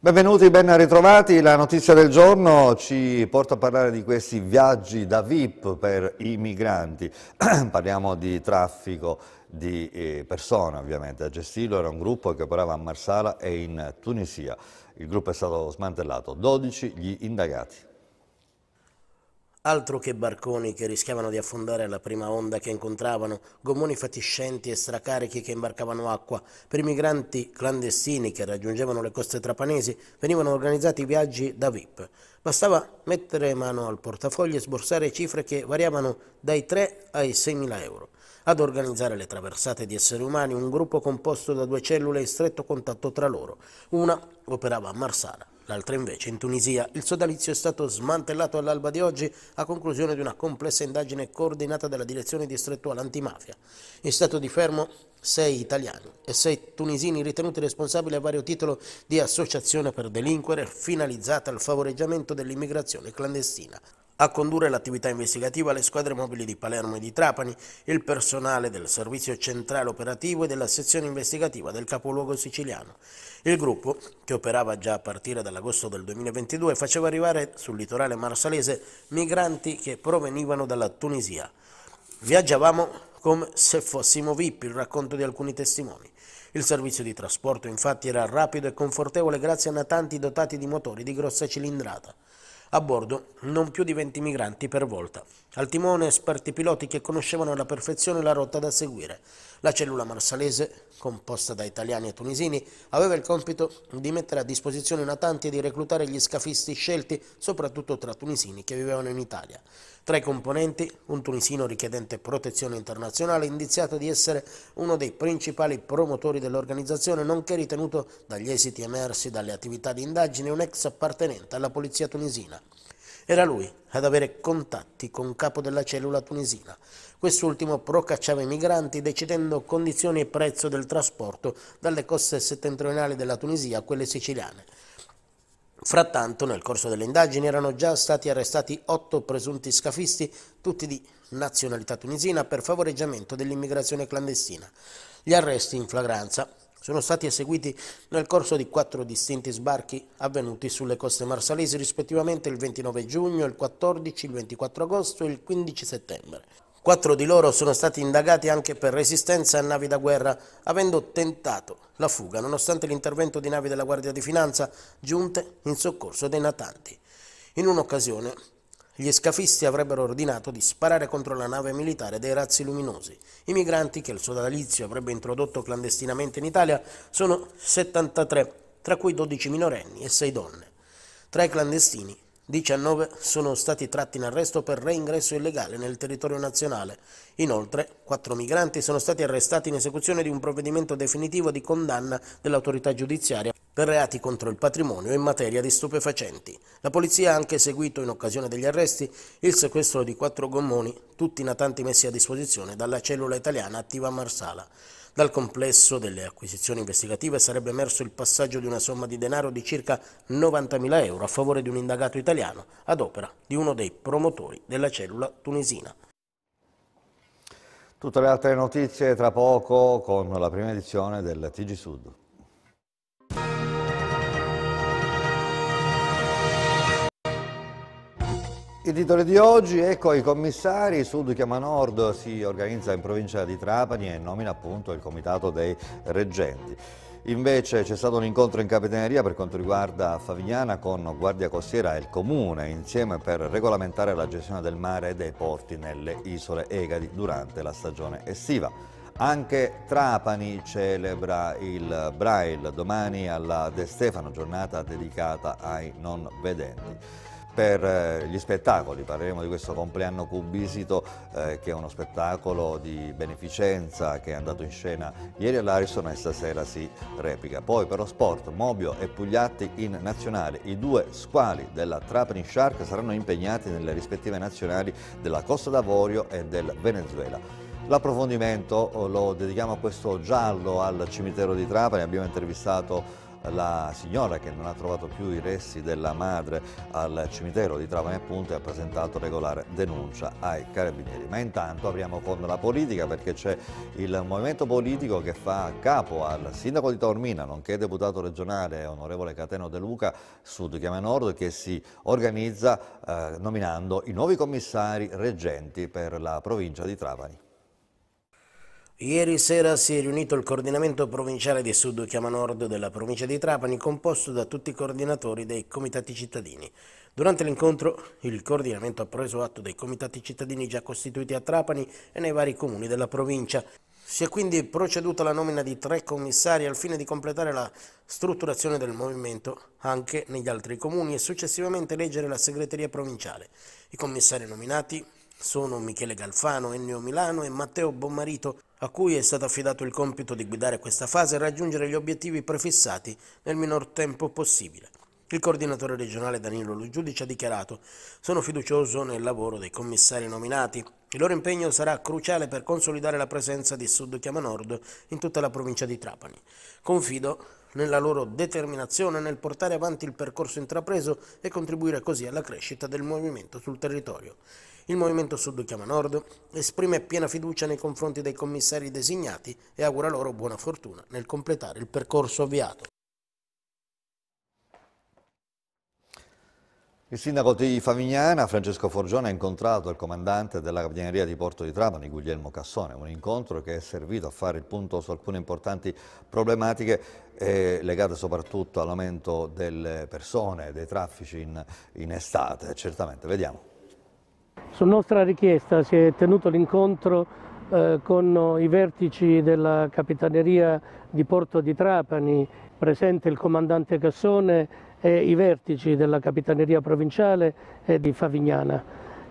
Benvenuti, ben ritrovati. La notizia del giorno ci porta a parlare di questi viaggi da VIP per i migranti. Parliamo di traffico di eh, persone ovviamente. A gestirlo era un gruppo che operava a Marsala e in Tunisia. Il gruppo è stato smantellato. 12 gli indagati. Altro che barconi che rischiavano di affondare alla prima onda che incontravano, gommoni fatiscenti e stracarichi che imbarcavano acqua. Per i migranti clandestini che raggiungevano le coste trapanesi venivano organizzati viaggi da VIP. Bastava mettere mano al portafoglio e sborsare cifre che variavano dai 3 ai 6 mila euro. Ad organizzare le traversate di esseri umani un gruppo composto da due cellule in stretto contatto tra loro. Una operava a Marsala, L'altra invece in Tunisia. Il sodalizio è stato smantellato all'alba di oggi a conclusione di una complessa indagine coordinata dalla direzione distrettuale antimafia. In stato di fermo sei italiani e sei tunisini ritenuti responsabili a vario titolo di associazione per delinquere finalizzata al favoreggiamento dell'immigrazione clandestina. A condurre l'attività investigativa le squadre mobili di Palermo e di Trapani, il personale del servizio centrale operativo e della sezione investigativa del capoluogo siciliano. Il gruppo, che operava già a partire dall'agosto del 2022, faceva arrivare sul litorale marsalese migranti che provenivano dalla Tunisia. Viaggiavamo come se fossimo VIP, il racconto di alcuni testimoni. Il servizio di trasporto infatti era rapido e confortevole grazie a natanti dotati di motori di grossa cilindrata. A bordo non più di 20 migranti per volta. Al timone esperti piloti che conoscevano alla perfezione la rotta da seguire. La cellula marsalese, composta da italiani e tunisini, aveva il compito di mettere a disposizione i natanti e di reclutare gli scafisti scelti, soprattutto tra tunisini che vivevano in Italia. Tra i componenti, un tunisino richiedente protezione internazionale indiziato di essere uno dei principali promotori dell'organizzazione, nonché ritenuto dagli esiti emersi dalle attività di indagine un ex appartenente alla polizia tunisina. Era lui ad avere contatti con capo della cellula tunisina. Quest'ultimo procacciava i migranti decidendo condizioni e prezzo del trasporto dalle coste settentrionali della Tunisia a quelle siciliane. Frattanto, nel corso delle indagini erano già stati arrestati otto presunti scafisti, tutti di nazionalità tunisina, per favoreggiamento dell'immigrazione clandestina. Gli arresti in flagranza sono stati eseguiti nel corso di quattro distinti sbarchi avvenuti sulle coste marsalesi rispettivamente il 29 giugno, il 14, il 24 agosto e il 15 settembre. Quattro di loro sono stati indagati anche per resistenza a navi da guerra, avendo tentato la fuga nonostante l'intervento di navi della Guardia di Finanza giunte in soccorso dei natanti. In un'occasione gli scafisti avrebbero ordinato di sparare contro la nave militare dei razzi luminosi. I migranti che il sodalizio avrebbe introdotto clandestinamente in Italia sono 73, tra cui 12 minorenni e 6 donne. Tra i clandestini 19 sono stati tratti in arresto per reingresso illegale nel territorio nazionale. Inoltre, 4 migranti sono stati arrestati in esecuzione di un provvedimento definitivo di condanna dell'autorità giudiziaria per reati contro il patrimonio in materia di stupefacenti. La polizia ha anche seguito, in occasione degli arresti, il sequestro di quattro gommoni, tutti natanti messi a disposizione dalla cellula italiana attiva a Marsala. Dal complesso delle acquisizioni investigative sarebbe emerso il passaggio di una somma di denaro di circa 90.000 euro a favore di un indagato italiano ad opera di uno dei promotori della cellula tunisina. Tutte le altre notizie tra poco con la prima edizione del TG Sud. Il titolo di oggi, ecco i commissari, Sud chiama Nord si organizza in provincia di Trapani e nomina appunto il comitato dei reggenti. Invece c'è stato un incontro in Capitaneria per quanto riguarda Favignana con Guardia Costiera e il Comune insieme per regolamentare la gestione del mare e dei porti nelle isole Egadi durante la stagione estiva. Anche Trapani celebra il Braille domani alla De Stefano, giornata dedicata ai non vedenti per eh, gli spettacoli, parleremo di questo compleanno cubisito eh, che è uno spettacolo di beneficenza che è andato in scena ieri all'Arison e stasera si replica. Poi per lo sport Mobio e Pugliatti in nazionale, i due squali della Trapani Shark saranno impegnati nelle rispettive nazionali della Costa d'Avorio e del Venezuela. L'approfondimento oh, lo dedichiamo a questo giallo al cimitero di Trapani, abbiamo intervistato la signora che non ha trovato più i resti della madre al cimitero di Trapani appunto e ha presentato regolare denuncia ai carabinieri. Ma intanto apriamo con la politica perché c'è il movimento politico che fa capo al sindaco di Taormina, nonché deputato regionale onorevole Cateno De Luca, Sud Chiama Nord, che si organizza eh, nominando i nuovi commissari reggenti per la provincia di Trapani. Ieri sera si è riunito il coordinamento provinciale di Sud Chiama Nord della provincia di Trapani, composto da tutti i coordinatori dei comitati cittadini. Durante l'incontro il coordinamento ha preso atto dei comitati cittadini già costituiti a Trapani e nei vari comuni della provincia. Si è quindi proceduto alla nomina di tre commissari al fine di completare la strutturazione del movimento anche negli altri comuni e successivamente eleggere la segreteria provinciale. I commissari nominati sono Michele Galfano, Ennio Milano e Matteo Bommarito, a cui è stato affidato il compito di guidare questa fase e raggiungere gli obiettivi prefissati nel minor tempo possibile. Il coordinatore regionale Danilo Lugiudice ha dichiarato «Sono fiducioso nel lavoro dei commissari nominati. Il loro impegno sarà cruciale per consolidare la presenza di Sud Chiama Nord in tutta la provincia di Trapani. Confido nella loro determinazione nel portare avanti il percorso intrapreso e contribuire così alla crescita del movimento sul territorio». Il Movimento Sud Chiama Nord esprime piena fiducia nei confronti dei commissari designati e augura loro buona fortuna nel completare il percorso avviato. Il sindaco di Favignana, Francesco Forgione, ha incontrato il comandante della capiglianeria di Porto di Trapani, Guglielmo Cassone, un incontro che è servito a fare il punto su alcune importanti problematiche eh, legate soprattutto all'aumento delle persone, dei traffici in, in estate, certamente. Vediamo. Su nostra richiesta si è tenuto l'incontro eh, con i vertici della Capitaneria di Porto di Trapani, presente il comandante Cassone e i vertici della Capitaneria provinciale e di Favignana,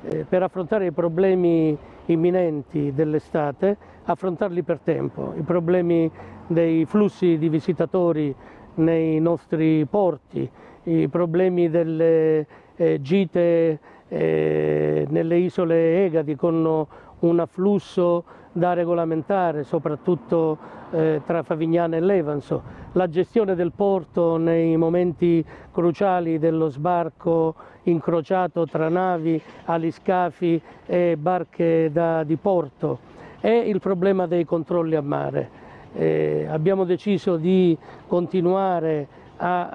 eh, per affrontare i problemi imminenti dell'estate, affrontarli per tempo, i problemi dei flussi di visitatori nei nostri porti, i problemi delle eh, gite eh, nelle isole Egadi con un afflusso da regolamentare, soprattutto eh, tra Favignana e Levanso. La gestione del porto nei momenti cruciali dello sbarco incrociato tra navi, aliscafi e barche da, di porto e il problema dei controlli a mare. Eh, abbiamo deciso di continuare a,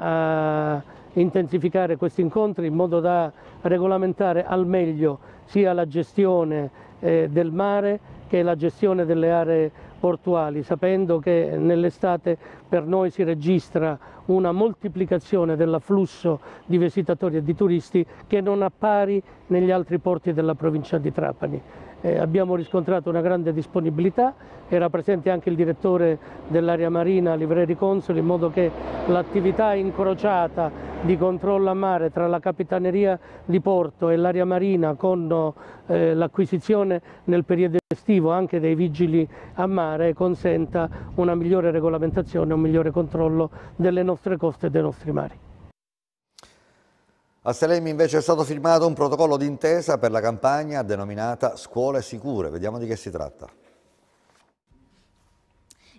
a intensificare questi incontri in modo da regolamentare al meglio sia la gestione eh, del mare che la gestione delle aree portuali, sapendo che nell'estate per noi si registra una moltiplicazione dell'afflusso di visitatori e di turisti che non appari negli altri porti della provincia di Trapani. Eh, abbiamo riscontrato una grande disponibilità, era presente anche il direttore dell'area marina Livreri Consoli in modo che l'attività incrociata di controllo a mare tra la capitaneria di porto e l'area marina con eh, l'acquisizione nel periodo estivo anche dei vigili a mare consenta una migliore regolamentazione un migliore controllo delle nostre coste e dei nostri mari. A Salemi invece è stato firmato un protocollo d'intesa per la campagna denominata Scuole Sicure. Vediamo di che si tratta.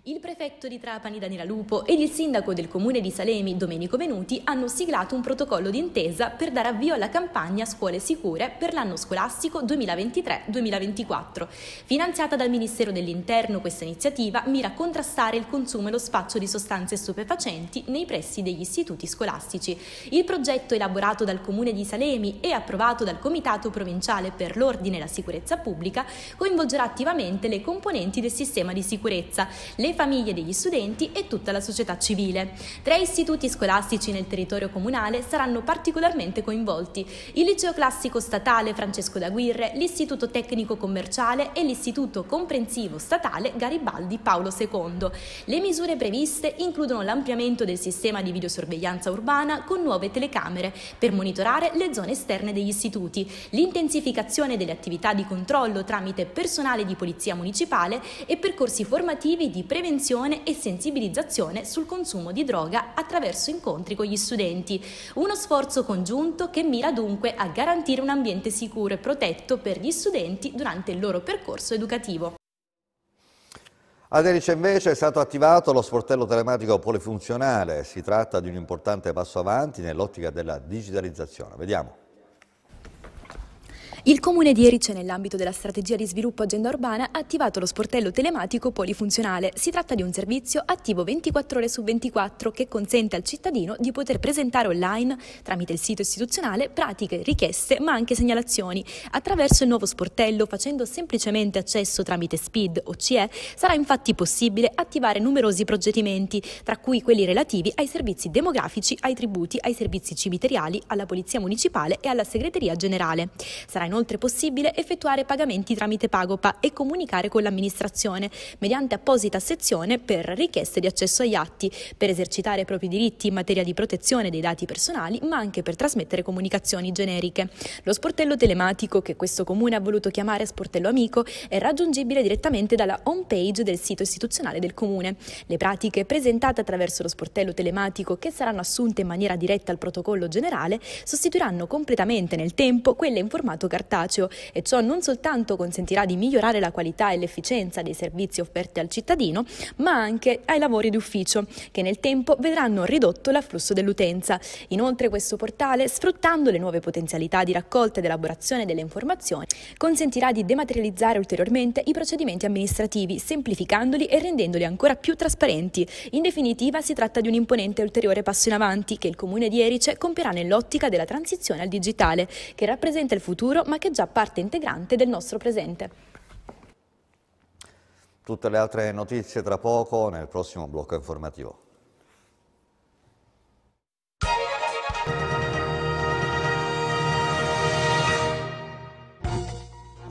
Il prefetto di Trapani Daniela Lupo ed il sindaco del comune di Salemi Domenico Venuti hanno siglato un protocollo d'intesa per dare avvio alla campagna Scuole Sicure per l'anno scolastico 2023-2024. Finanziata dal Ministero dell'Interno, questa iniziativa mira a contrastare il consumo e lo spaccio di sostanze stupefacenti nei pressi degli istituti scolastici. Il progetto elaborato dal comune di Salemi e approvato dal Comitato Provinciale per l'Ordine e la Sicurezza Pubblica coinvolgerà attivamente le componenti del sistema di sicurezza, le famiglie degli studenti e tutta la società civile. Tre istituti scolastici nel territorio comunale saranno particolarmente coinvolti, il liceo classico statale Francesco d'Aguirre, l'istituto tecnico commerciale e l'istituto comprensivo statale Garibaldi Paolo II. Le misure previste includono l'ampliamento del sistema di videosorveglianza urbana con nuove telecamere per monitorare le zone esterne degli istituti, l'intensificazione delle attività di controllo tramite personale di polizia municipale e percorsi formativi di prevenzione prevenzione e sensibilizzazione sul consumo di droga attraverso incontri con gli studenti. Uno sforzo congiunto che mira dunque a garantire un ambiente sicuro e protetto per gli studenti durante il loro percorso educativo. Ad Erice invece è stato attivato lo sportello telematico polifunzionale, si tratta di un importante passo avanti nell'ottica della digitalizzazione. Vediamo. Il Comune di Erice, nell'ambito della strategia di sviluppo agenda urbana, ha attivato lo sportello telematico polifunzionale. Si tratta di un servizio attivo 24 ore su 24 che consente al cittadino di poter presentare online, tramite il sito istituzionale, pratiche, richieste ma anche segnalazioni. Attraverso il nuovo sportello, facendo semplicemente accesso tramite SPID o CE, sarà infatti possibile attivare numerosi progettimenti, tra cui quelli relativi ai servizi demografici, ai tributi, ai servizi cimiteriali, alla Polizia Municipale e alla Segreteria Generale. Sarà in inoltre possibile effettuare pagamenti tramite Pagopa e comunicare con l'amministrazione mediante apposita sezione per richieste di accesso agli atti, per esercitare i propri diritti in materia di protezione dei dati personali, ma anche per trasmettere comunicazioni generiche. Lo sportello telematico, che questo comune ha voluto chiamare Sportello Amico, è raggiungibile direttamente dalla home page del sito istituzionale del comune. Le pratiche presentate attraverso lo sportello telematico, che saranno assunte in maniera diretta al protocollo generale, sostituiranno completamente nel tempo quelle in formato cartolino cartaceo e ciò non soltanto consentirà di migliorare la qualità e l'efficienza dei servizi offerti al cittadino, ma anche ai lavori d'ufficio, che nel tempo vedranno ridotto l'afflusso dell'utenza. Inoltre questo portale, sfruttando le nuove potenzialità di raccolta ed elaborazione delle informazioni, consentirà di dematerializzare ulteriormente i procedimenti amministrativi, semplificandoli e rendendoli ancora più trasparenti. In definitiva si tratta di un imponente ulteriore passo in avanti che il Comune di Erice compierà nell'ottica della transizione al digitale, che rappresenta il futuro ma ma che è già parte integrante del nostro presente. Tutte le altre notizie tra poco nel prossimo blocco informativo.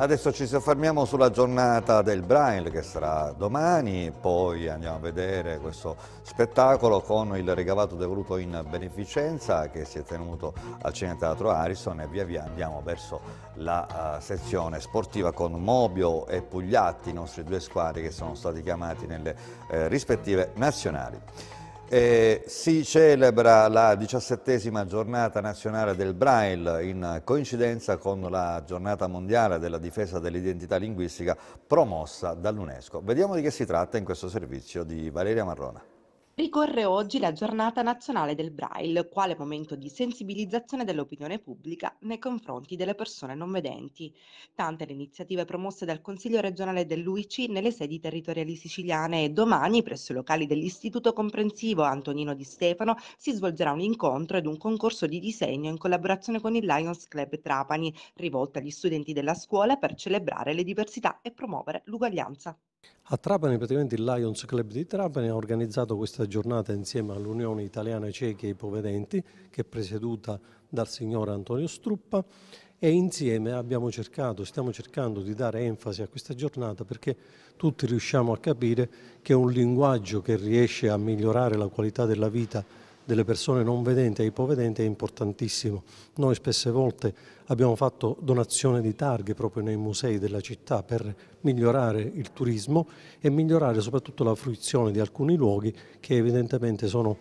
Adesso ci soffermiamo sulla giornata del Braille che sarà domani, poi andiamo a vedere questo spettacolo con il regavato devoluto in beneficenza che si è tenuto al Cineteatro Harrison e via via andiamo verso la eh, sezione sportiva con Mobio e Pugliatti, i nostri due squadri che sono stati chiamati nelle eh, rispettive nazionali. Eh, si celebra la diciassettesima giornata nazionale del Braille in coincidenza con la giornata mondiale della difesa dell'identità linguistica promossa dall'UNESCO. Vediamo di che si tratta in questo servizio di Valeria Marrona. Ricorre oggi la Giornata Nazionale del Braille, quale momento di sensibilizzazione dell'opinione pubblica nei confronti delle persone non vedenti. Tante le iniziative promosse dal Consiglio regionale dell'UIC nelle sedi territoriali siciliane e domani presso i locali dell'Istituto Comprensivo Antonino Di Stefano si svolgerà un incontro ed un concorso di disegno in collaborazione con il Lions Club Trapani, rivolto agli studenti della scuola per celebrare le diversità e promuovere l'uguaglianza. A Trapani praticamente il Lions Club di Trapani ha organizzato questa giornata insieme all'Unione Italiana Ciechi e Ipovedenti che è presieduta dal signor Antonio Struppa e insieme abbiamo cercato, stiamo cercando di dare enfasi a questa giornata perché tutti riusciamo a capire che un linguaggio che riesce a migliorare la qualità della vita delle persone non vedenti e ipovedenti è importantissimo. Noi spesse volte abbiamo fatto donazione di targhe proprio nei musei della città per migliorare il turismo e migliorare soprattutto la fruizione di alcuni luoghi che evidentemente sono,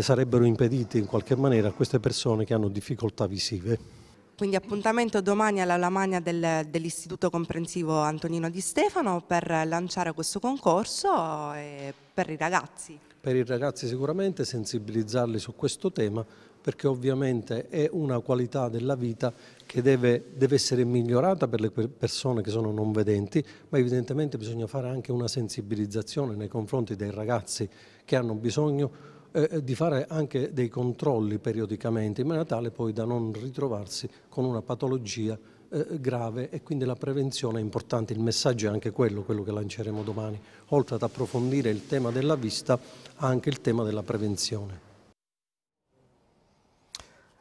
sarebbero impediti in qualche maniera a queste persone che hanno difficoltà visive. Quindi appuntamento domani all'aula magna del, dell'Istituto Comprensivo Antonino Di Stefano per lanciare questo concorso e per i ragazzi. Per i ragazzi sicuramente, sensibilizzarli su questo tema, perché ovviamente è una qualità della vita che deve, deve, essere migliorata per le persone che sono non vedenti, ma evidentemente bisogna fare anche una sensibilizzazione nei confronti dei ragazzi che hanno bisogno eh, eh, di fare anche dei controlli periodicamente, in maniera tale poi da non ritrovarsi con una patologia eh, grave e quindi la prevenzione è importante, il messaggio è anche quello, quello che lanceremo domani, oltre ad approfondire il tema della vista, anche il tema della prevenzione.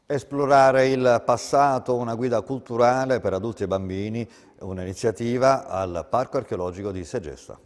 Esplorare il passato, una guida culturale per adulti e bambini, un'iniziativa al Parco archeologico di Segesta.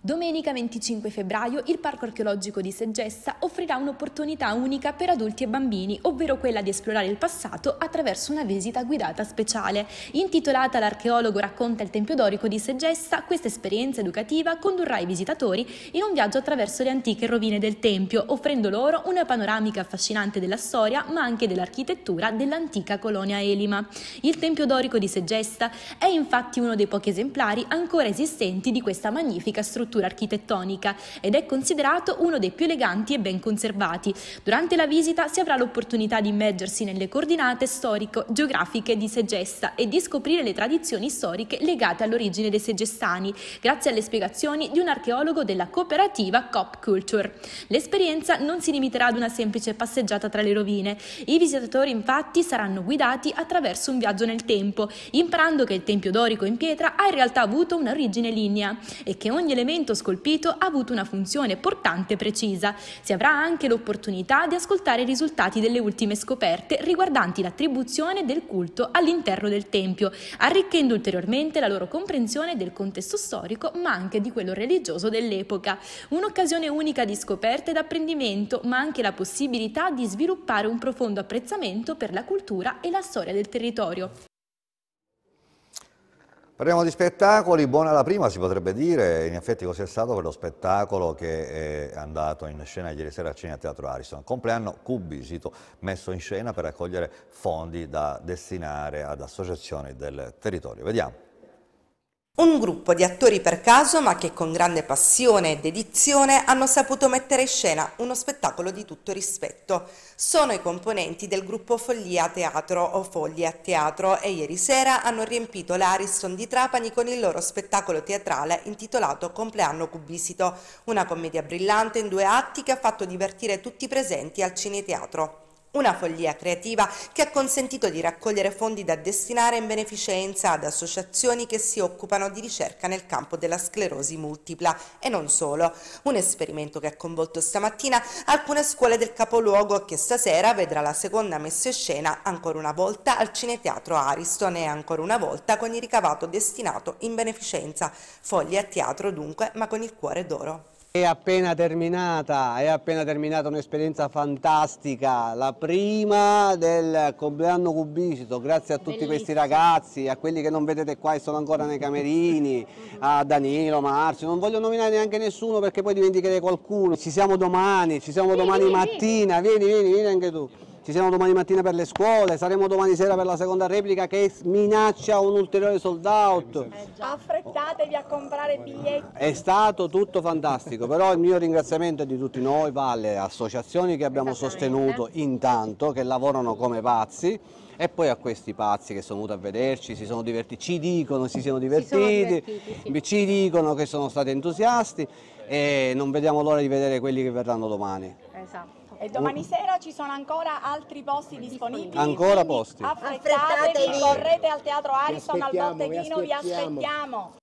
Domenica 25 febbraio il Parco archeologico di Seggessa offrirà un'opportunità unica per adulti e bambini, ovvero quella di esplorare il passato attraverso una visita guidata speciale. Intitolata L'archeologo racconta il Tempio Dorico di Seggessa, questa esperienza educativa condurrà i visitatori in un viaggio attraverso le antiche rovine del Tempio, offrendo loro una panoramica affascinante della storia ma anche dell'architettura dell'antica colonia Elima. Il Tempio Dorico di Seggesta è infatti uno dei pochi esemplari ancora esistenti di questa magnifica struttura struttura architettonica ed è considerato uno dei più eleganti e ben conservati. Durante la visita si avrà l'opportunità di immergersi nelle coordinate storico-geografiche di Segesta e di scoprire le tradizioni storiche legate all'origine dei segestani, grazie alle spiegazioni di un archeologo della cooperativa Cop Culture. L'esperienza non si limiterà ad una semplice passeggiata tra le rovine. I visitatori infatti saranno guidati attraverso un viaggio nel tempo, imparando che il tempio dorico in pietra ha in realtà avuto un'origine lignea e che ogni elemento elemento scolpito ha avuto una funzione portante precisa. Si avrà anche l'opportunità di ascoltare i risultati delle ultime scoperte riguardanti l'attribuzione del culto all'interno del Tempio, arricchendo ulteriormente la loro comprensione del contesto storico ma anche di quello religioso dell'epoca. Un'occasione unica di scoperte ed apprendimento, ma anche la possibilità di sviluppare un profondo apprezzamento per la cultura e la storia del territorio. Parliamo di spettacoli, buona la prima si potrebbe dire, in effetti così è stato per lo spettacolo che è andato in scena ieri sera al Cinema Teatro Ariston. Compleanno Cubisito, messo in scena per raccogliere fondi da destinare ad associazioni del territorio. Vediamo. Un gruppo di attori per caso ma che con grande passione e dedizione hanno saputo mettere in scena uno spettacolo di tutto rispetto. Sono i componenti del gruppo Follia Teatro o a Teatro e ieri sera hanno riempito l'Ariston di Trapani con il loro spettacolo teatrale intitolato Compleanno Cubisito, una commedia brillante in due atti che ha fatto divertire tutti i presenti al cineteatro. Una follia creativa che ha consentito di raccogliere fondi da destinare in beneficenza ad associazioni che si occupano di ricerca nel campo della sclerosi multipla e non solo. Un esperimento che ha coinvolto stamattina alcune scuole del capoluogo che stasera vedrà la seconda messa in scena ancora una volta al cineteatro Ariston e ancora una volta con il ricavato destinato in beneficenza. Foglie a teatro dunque ma con il cuore d'oro. È appena terminata, è appena terminata un'esperienza fantastica, la prima del compleanno Cubicito, grazie a tutti Bellissimo. questi ragazzi, a quelli che non vedete qua e sono ancora nei camerini, a Danilo, Marzio, non voglio nominare neanche nessuno perché poi dimenticherei qualcuno, ci siamo domani, ci siamo vieni, domani vieni. mattina, vieni, vieni, vieni anche tu ci siamo domani mattina per le scuole, saremo domani sera per la seconda replica che minaccia un ulteriore sold out. Eh Affrettatevi a comprare biglietti. È stato tutto fantastico, però il mio ringraziamento è di tutti noi, va alle associazioni che abbiamo sostenuto intanto, che lavorano come pazzi e poi a questi pazzi che sono venuti a vederci, si sono divertiti, ci dicono si sono divertiti, si sono sì. ci dicono che sono stati entusiasti e non vediamo l'ora di vedere quelli che verranno domani. Esatto. E domani oh. sera ci sono ancora altri posti disponibili. Ancora posti. Affrettatevi, correte al Teatro Ariston, al Botteghino, vi aspettiamo.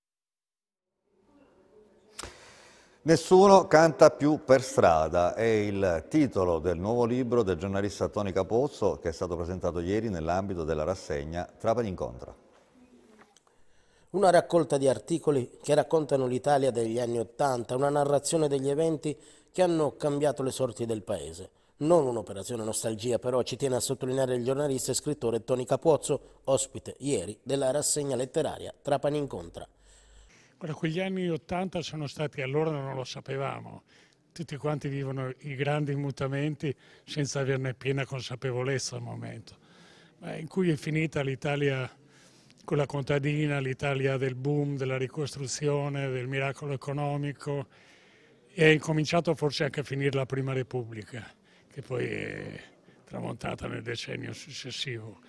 Nessuno canta più per strada è il titolo del nuovo libro del giornalista Tony Capozzo che è stato presentato ieri nell'ambito della rassegna Trapani Incontra. Una raccolta di articoli che raccontano l'Italia degli anni Ottanta, una narrazione degli eventi che hanno cambiato le sorti del paese. Non un'operazione nostalgia, però, ci tiene a sottolineare il giornalista e scrittore Toni Capuozzo, ospite ieri della rassegna letteraria Trapani Incontra. Guarda, quegli anni Ottanta sono stati, allora non lo sapevamo, tutti quanti vivono i grandi mutamenti senza averne piena consapevolezza al momento, ma in cui è finita l'Italia piccola contadina, l'Italia del boom, della ricostruzione, del miracolo economico e ha incominciato forse anche a finire la Prima Repubblica, che poi è tramontata nel decennio successivo.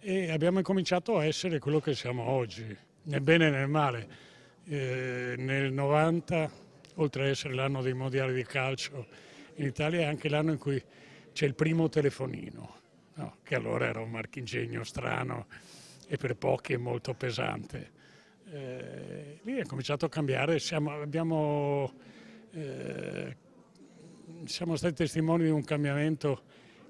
E abbiamo incominciato a essere quello che siamo oggi, nel bene e nel male. Eh, nel 90, oltre ad essere l'anno dei mondiali di calcio in Italia, è anche l'anno in cui c'è il primo telefonino, no? che allora era un marchingegno strano, e per pochi è molto pesante. Eh, lì è cominciato a cambiare, siamo, abbiamo, eh, siamo stati testimoni di un cambiamento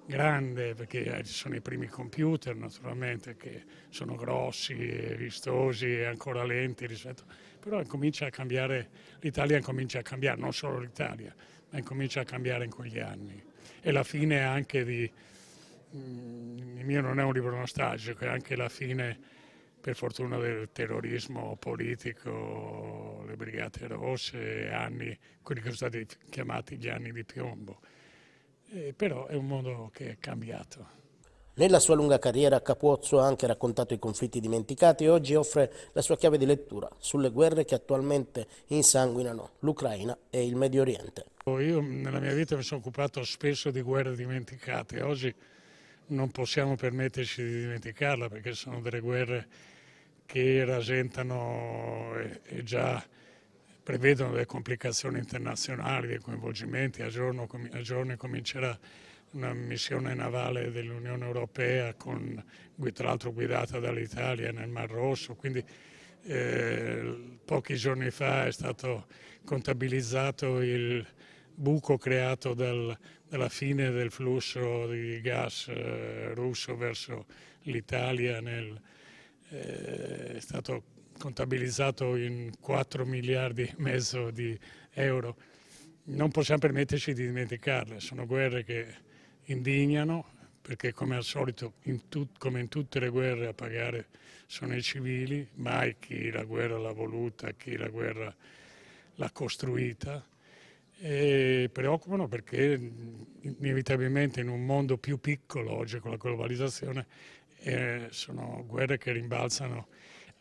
grande perché eh, ci sono i primi computer naturalmente che sono grossi e vistosi e ancora lenti rispetto, però comincia a cambiare, l'Italia comincia a cambiare, non solo l'Italia, ma comincia a cambiare in quegli anni e la fine anche di, Mm, il mio non è un libro nostalgico, è anche la fine, per fortuna, del terrorismo politico, le Brigate Rosse, anni, quelli che sono stati chiamati gli anni di piombo. Eh, però è un mondo che è cambiato. Nella sua lunga carriera Capuozzo ha anche raccontato i conflitti dimenticati e oggi offre la sua chiave di lettura sulle guerre che attualmente insanguinano l'Ucraina e il Medio Oriente. Io nella mia vita mi sono occupato spesso di guerre dimenticate, oggi non possiamo permetterci di dimenticarla perché sono delle guerre che rasentano e, già prevedono delle complicazioni internazionali, dei coinvolgimenti. A, giorno, a giorni comincerà una missione navale dell'Unione Europea con, tra l'altro guidata dall'Italia nel Mar Rosso, quindi eh, pochi giorni fa è stato contabilizzato il buco creato dal dalla fine del flusso di gas eh, russo verso l'Italia eh, è stato contabilizzato in 4 miliardi e mezzo di euro. Non possiamo permetterci di dimenticarle, sono guerre che indignano perché come al solito, in come in tutte le guerre a pagare sono i civili, mai chi la guerra l'ha voluta, chi la guerra l'ha costruita e preoccupano perché inevitabilmente in un mondo più piccolo oggi con la globalizzazione eh, sono guerre che rimbalzano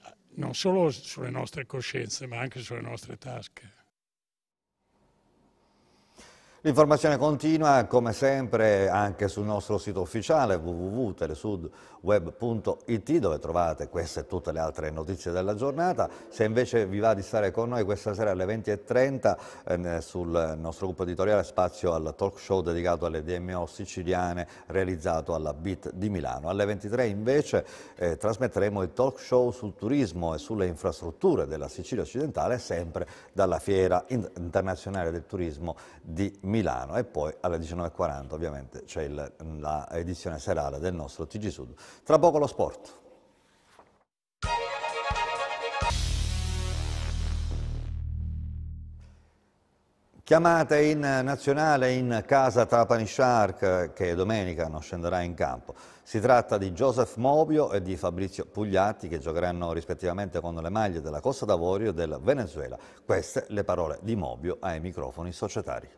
eh, non solo sulle nostre coscienze ma anche sulle nostre tasche. L'informazione continua come sempre anche sul nostro sito ufficiale www.telesudweb.it dove trovate queste e tutte le altre notizie della giornata. Se invece vi va di stare con noi questa sera alle 20.30 eh, sul nostro gruppo editoriale spazio al talk show dedicato alle DMO siciliane realizzato alla BIT di Milano. Alle 23 invece eh, trasmetteremo il talk show sul turismo e sulle infrastrutture della Sicilia occidentale sempre dalla Fiera Internazionale del Turismo di Milano. Milano e poi alle 19.40 ovviamente c'è l'edizione serale del nostro TG Sud. Tra poco lo sport. Chiamate in nazionale in casa Trapani Shark che domenica non scenderà in campo. Si tratta di Joseph Mobio e di Fabrizio Pugliatti che giocheranno rispettivamente con le maglie della Costa d'Avorio e del Venezuela. Queste le parole di Mobio ai microfoni societari.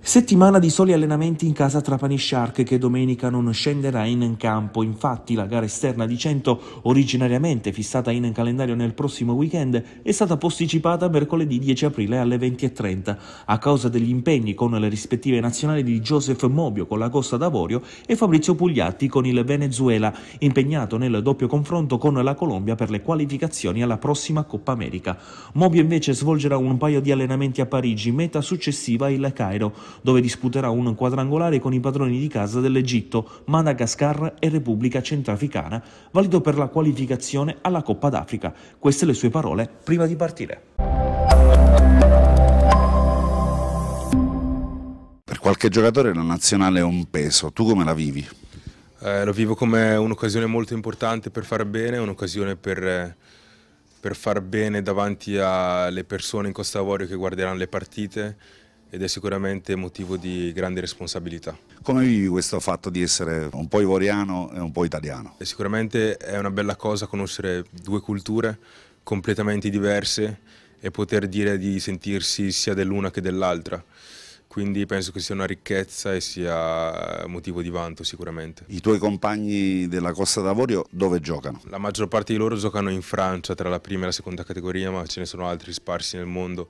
Settimana di soli allenamenti in casa Trapani Shark che domenica non scenderà in campo, infatti la gara esterna di 100 originariamente fissata in calendario nel prossimo weekend è stata posticipata mercoledì 10 aprile alle 20.30 a causa degli impegni con le rispettive nazionali di Joseph Mobio con la Costa d'Avorio e Fabrizio Pugliatti con il Venezuela, impegnato nel doppio confronto con la Colombia per le qualificazioni alla prossima Coppa America. Mobio invece svolgerà un paio di allenamenti a Parigi, meta successiva il Cairo dove disputerà un quadrangolare con i padroni di casa dell'Egitto, Madagascar e Repubblica Centrafricana, valido per la qualificazione alla Coppa d'Africa. Queste le sue parole prima di partire. Per qualche giocatore la nazionale è un peso, tu come la vivi? Eh, lo vivo come un'occasione molto importante per far bene, un'occasione per, per far bene davanti alle persone in Costa d'Avorio che guarderanno le partite ed è sicuramente motivo di grande responsabilità. Come vivi questo fatto di essere un po' ivoriano e un po' italiano? E sicuramente è una bella cosa conoscere due culture completamente diverse e poter dire di sentirsi sia dell'una che dell'altra. Quindi penso che sia una ricchezza e sia motivo di vanto sicuramente. I tuoi compagni della Costa d'Avorio dove giocano? La maggior parte di loro giocano in Francia tra la prima e la seconda categoria, ma ce ne sono altri sparsi nel mondo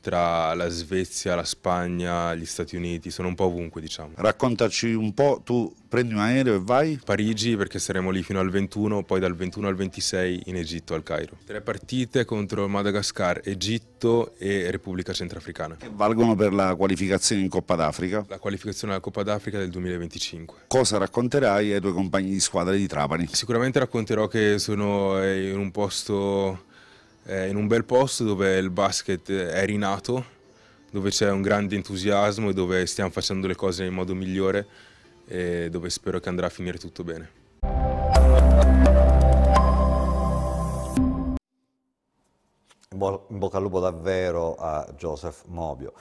tra la Svezia, la Spagna, gli Stati Uniti, sono un po' ovunque diciamo. Raccontaci un po', tu prendi un aereo e vai? Parigi perché saremo lì fino al 21, poi dal 21 al 26 in Egitto, al Cairo. Tre partite contro Madagascar, Egitto e Repubblica Centrafricana. E valgono per la qualificazione in Coppa d'Africa? La qualificazione alla Coppa d'Africa del 2025. Cosa racconterai ai tuoi compagni di squadra di Trapani? Sicuramente racconterò che sono eh, in un posto eh, in un bel posto dove il basket eh, è rinato, dove c'è un grande entusiasmo e dove stiamo facendo le cose in modo migliore e dove spero che andrà a finire tutto bene. In bocca al lupo davvero a Joseph Mobio.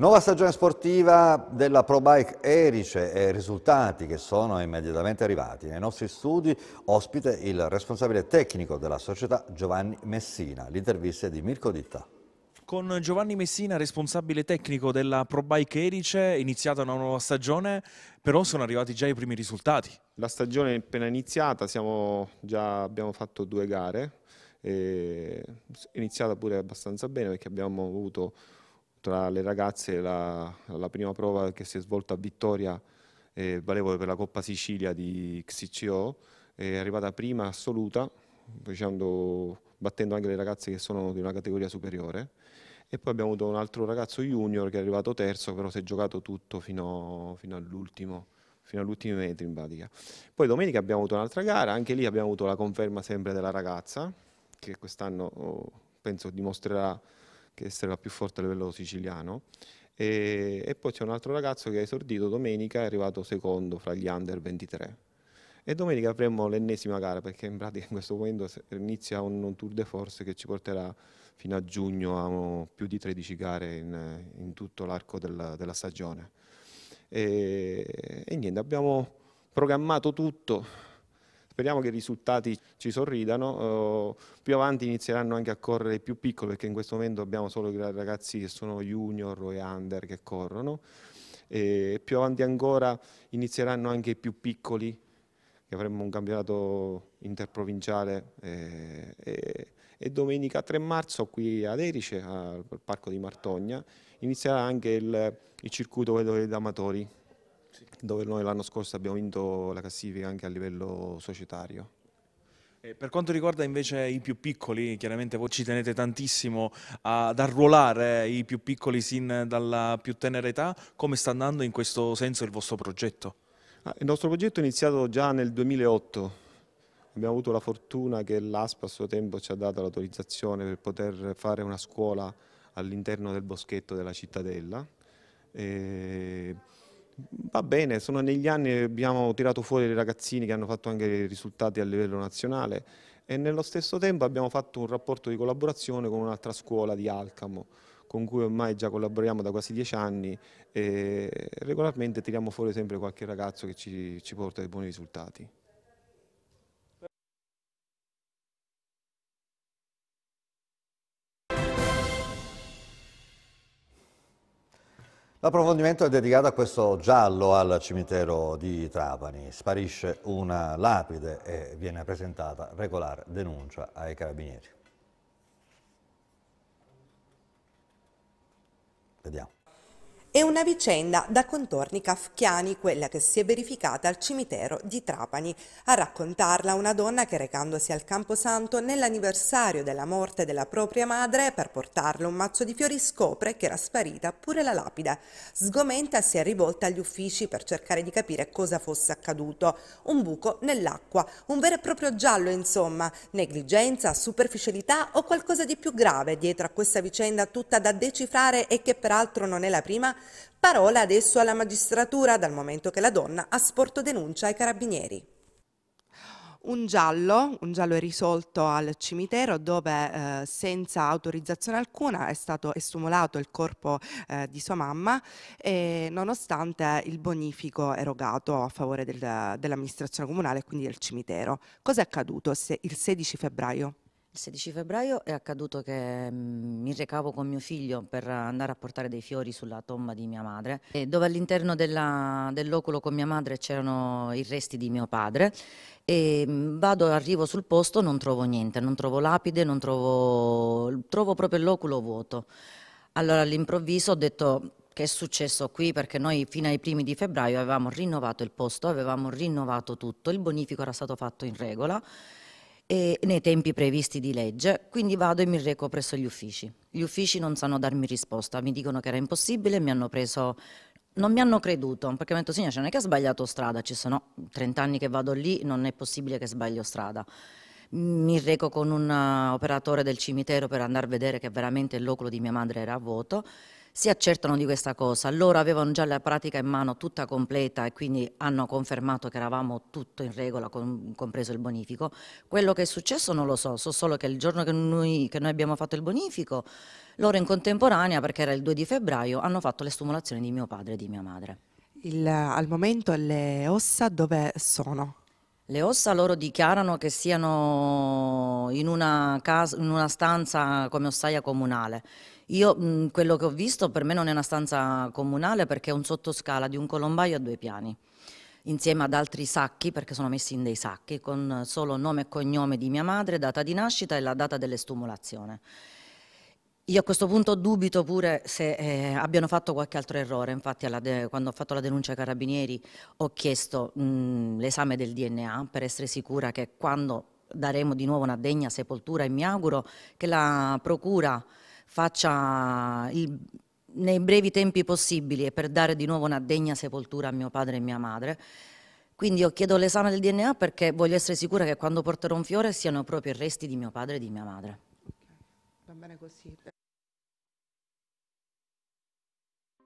Nuova stagione sportiva della Pro Bike Erice e risultati che sono immediatamente arrivati. Nei nostri studi ospite il responsabile tecnico della società Giovanni Messina. L'intervista è di Mirko Ditta. Con Giovanni Messina, responsabile tecnico della Pro Bike Erice, è iniziata una nuova stagione, però sono arrivati già i primi risultati. La stagione è appena iniziata, già, abbiamo fatto due gare, è iniziata pure abbastanza bene perché abbiamo avuto tra le ragazze la, la prima prova che si è svolta a Vittoria eh, valevole per la Coppa Sicilia di XCO, è arrivata prima assoluta, diciamo, battendo anche le ragazze che sono di una categoria superiore. E poi abbiamo avuto un altro ragazzo junior che è arrivato terzo, però si è giocato tutto fino, fino all'ultimo fino all'ultimo metro in pratica. Poi domenica abbiamo avuto un'altra gara, anche lì abbiamo avuto la conferma sempre della ragazza, che quest'anno oh, penso dimostrerà che è la più forte a livello siciliano. E, e poi c'è un altro ragazzo che ha esordito domenica, è arrivato secondo fra gli under 23. E domenica avremo l'ennesima gara perché in pratica in questo momento inizia un, un, tour de force che ci porterà fino a giugno a oh, più di 13 gare in, in tutto l'arco della, della, stagione. E, e niente, abbiamo programmato tutto, Speriamo che i risultati ci sorridano, eh, più avanti inizieranno anche a correre i più piccoli perché in questo momento abbiamo solo i ragazzi che sono junior e under che corrono. E più avanti ancora inizieranno anche i più piccoli che avremo un campionato interprovinciale e, eh, e, e, domenica 3 marzo qui ad Erice, al Parco di Martogna, inizierà anche il, il circuito degli amatori dove noi l'anno scorso abbiamo vinto la classifica anche a livello societario. Eh, per quanto riguarda invece i più piccoli, chiaramente voi ci tenete tantissimo ad arruolare i più piccoli sin dalla più tenera età, come sta andando in questo senso il vostro progetto? Ah, il nostro progetto è iniziato già nel 2008, abbiamo avuto la fortuna che l'ASPA a suo tempo ci ha dato l'autorizzazione per poter fare una scuola all'interno del boschetto della cittadella. E eh, Va bene, sono negli anni che abbiamo tirato fuori i ragazzini che hanno fatto anche risultati a livello nazionale e nello stesso tempo abbiamo fatto un rapporto di collaborazione con un'altra scuola di Alcamo con cui ormai già collaboriamo da quasi dieci anni e regolarmente tiriamo fuori sempre qualche ragazzo che ci, ci porta dei buoni risultati. L'approfondimento è dedicato a questo giallo al cimitero di Trapani. Sparisce una lapide e viene presentata regolare denuncia ai carabinieri. Vediamo. È una vicenda da contorni kafkiani, quella che si è verificata al cimitero di Trapani. A raccontarla una donna che recandosi al Camposanto nell'anniversario della morte della propria madre per portarle un mazzo di fiori scopre che era sparita pure la lapide. Sgomenta si è rivolta agli uffici per cercare di capire cosa fosse accaduto. Un buco nell'acqua, un vero e proprio giallo insomma, negligenza, superficialità o qualcosa di più grave dietro a questa vicenda tutta da decifrare e che peraltro non è la prima Parola adesso alla magistratura dal momento che la donna ha sporto denuncia ai carabinieri. Un giallo, un giallo è risolto al cimitero dove eh, senza autorizzazione alcuna è stato estumulato il corpo eh, di sua mamma e, nonostante il bonifico erogato a favore del, dell'amministrazione comunale e quindi del cimitero. Cos'è accaduto se, il 16 febbraio? Il 16 febbraio è accaduto che mm, mi recavo con mio figlio per andare a portare dei fiori sulla tomba di mia madre, dove all'interno dell'oculo dell con mia madre c'erano i resti di mio padre. E mm, vado, arrivo sul posto, non trovo niente, non trovo lapide, non trovo, trovo proprio l'oculo vuoto. Allora all'improvviso ho detto che è successo qui perché noi fino ai primi di febbraio avevamo rinnovato il posto, avevamo rinnovato tutto, il bonifico era stato fatto in regola e nei tempi previsti di legge, quindi vado e mi reco presso gli uffici. Gli uffici non sanno darmi risposta, mi dicono che era impossibile, mi hanno preso non mi hanno creduto, perché mi hanno detto signora, non è che ha sbagliato strada, ci sono 30 anni che vado lì, non è possibile che sbaglio strada. Mi reco con un eh, operatore del cimitero per andare a vedere che veramente il locolo di mia madre era vuoto si accertano di questa cosa. Loro avevano già la pratica in mano tutta completa e quindi hanno confermato che eravamo tutto in regola, compreso il bonifico. Quello che è successo non lo so, so solo che il giorno che noi, che noi abbiamo fatto il bonifico, loro in contemporanea, perché era il 2 di febbraio, hanno fatto le stimolazioni di mio padre e di mia madre. Il, al momento le ossa dove sono? Le ossa loro dichiarano che siano in una, casa, in una stanza come ossaia comunale. Io mh, quello che ho visto per me non è una stanza comunale perché è un sottoscala di un colombaio a due piani, insieme ad altri sacchi, perché sono messi in dei sacchi, con solo nome e cognome di mia madre, data di nascita e la data dell'estumulazione. Io a questo punto dubito pure se eh, abbiano fatto qualche altro errore, infatti quando ho fatto la denuncia ai carabinieri ho chiesto l'esame del DNA per essere sicura che quando daremo di nuovo una degna sepoltura e mi auguro che la procura faccia il, nei brevi tempi possibili e per dare di nuovo una degna sepoltura a mio padre e mia madre. Quindi io chiedo l'esame del DNA perché voglio essere sicura che quando porterò un fiore siano proprio i resti di mio padre e di mia madre. Va bene così.